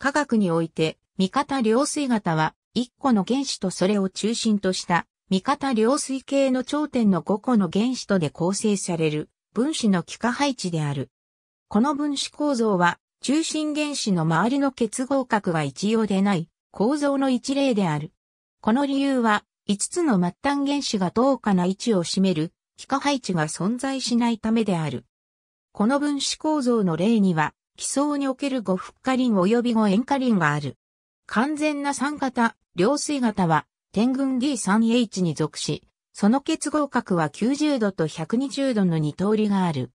科学において、味方量水型は、1個の原子とそれを中心とした、味方量水系の頂点の5個の原子とで構成される、分子の気化配置である。この分子構造は、中心原子の周りの結合核が一様でない構造の一例である。この理由は、5つの末端原子が等価な位置を占める、気化配置が存在しないためである。この分子構造の例には、基層における五フッ化林及び五塩化林がある。完全な酸型、量水型は、天群 D3H に属し、その結合角は90度と120度の二通りがある。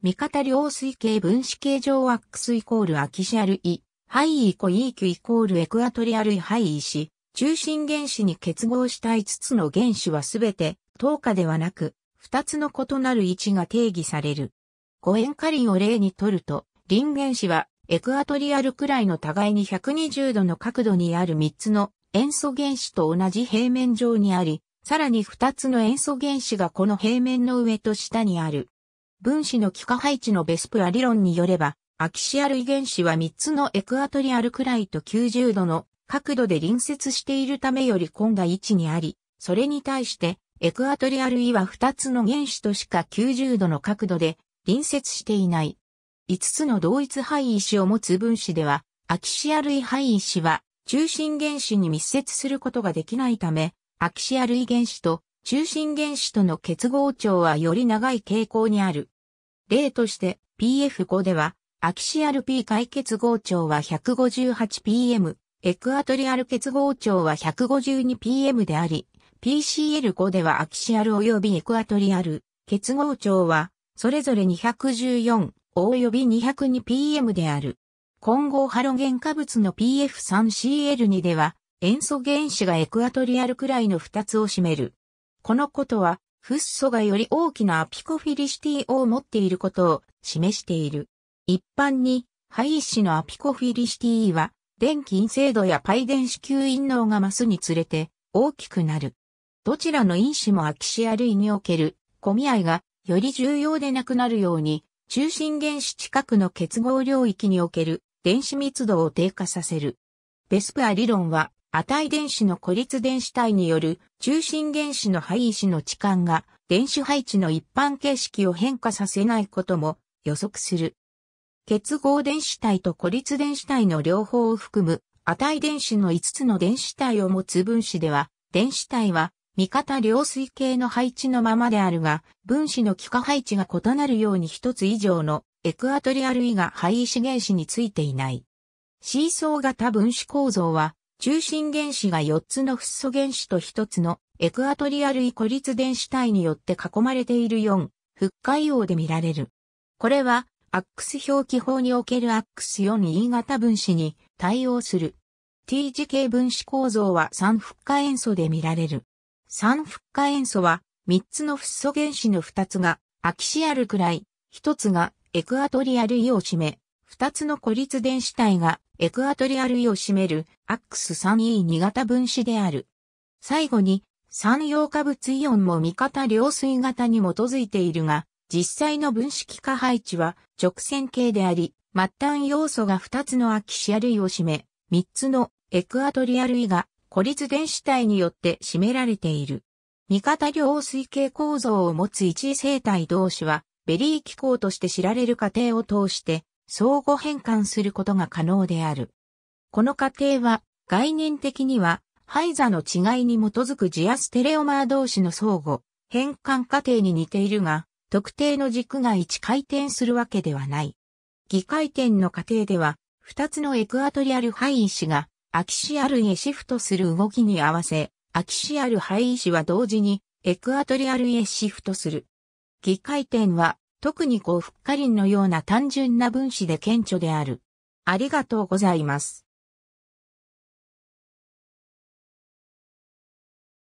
味方量水系分子形状ワックスイコールアキシアルイ、ハイイコイーキュイコールエクアトリアルイハイイし、中心原子に結合した5つの原子はすべて、等価ではなく、2つの異なる位置が定義される。五塩化輪を例にとると、リンゲンは、エクアトリアルくらいの互いに120度の角度にある3つの塩素原子と同じ平面上にあり、さらに2つの塩素原子がこの平面の上と下にある。分子の気化配置のベスプア理論によれば、アキシアル遺伝子は3つのエクアトリアルくらいと90度の角度で隣接しているためよりんだ位置にあり、それに対してエクアトリアルイは2つの原子としか90度の角度で隣接していない。5つの同一配位子を持つ分子では、アキシア類配位子は中心原子に密接することができないため、アキシア類原子と中心原子との結合長はより長い傾向にある。例として PF5 では、アキシアル P 解結合長は 158PM、エクアトリアル結合長は 152PM であり、PCL5 ではアキシアル及びエクアトリアル結合長はそれぞれ214、および 202pm である。混合ハロゲン化物の PF3Cl2 では、塩素原子がエクアトリアルくらいの2つを占める。このことは、フッ素がより大きなアピコフィリシティを持っていることを示している。一般に、灰石のアピコフィリシティは、電気陰性度やパイ電子吸引能が増すにつれて大きくなる。どちらの因子もアキシア類における、混み合いがより重要でなくなるように、中心原子近くの結合領域における電子密度を低下させる。ベスプア理論は、値電子の孤立電子体による中心原子の配位子の置換が電子配置の一般形式を変化させないことも予測する。結合電子体と孤立電子体の両方を含む値電子の5つの電子体を持つ分子では、電子体は味方量水系の配置のままであるが、分子の気化配置が異なるように一つ以上のエクアトリアル位が配子原子についていない。シーソー型分子構造は、中心原子が4つのフッ素原子と1つのエクアトリアル位孤立電子体によって囲まれている4、復海王で見られる。これは、アックス表記法におけるアックス 4E 型分子に対応する。T 字形分子構造は3復化塩素で見られる。三フッ化塩素は、三つのフッ素原子の二つが、アキシアルくらい、一つがエクアトリアルイを占め、二つの孤立電子体がエクアトリアルイを占めるアックス 3E2 型分子である。最後に、三陽化物イオンも味方量水型に基づいているが、実際の分子気化配置は直線形であり、末端要素が二つのアキシアルイを占め、三つのエクアトリアルイが孤立電子体によって占められている。味方量水系構造を持つ一位生体同士は、ベリー機構として知られる過程を通して、相互変換することが可能である。この過程は、概念的には、ハイザの違いに基づくジアステレオマー同士の相互、変換過程に似ているが、特定の軸が1回転するわけではない。偽回転の過程では、2つのエクアトリアル範囲子がアキシアルへシフトする動きに合わせ、アキシアル肺位子は同時にエクアトリアルへシフトする。議回転は特にフッカリンのような単純な分子で顕著である。ありがとうございます。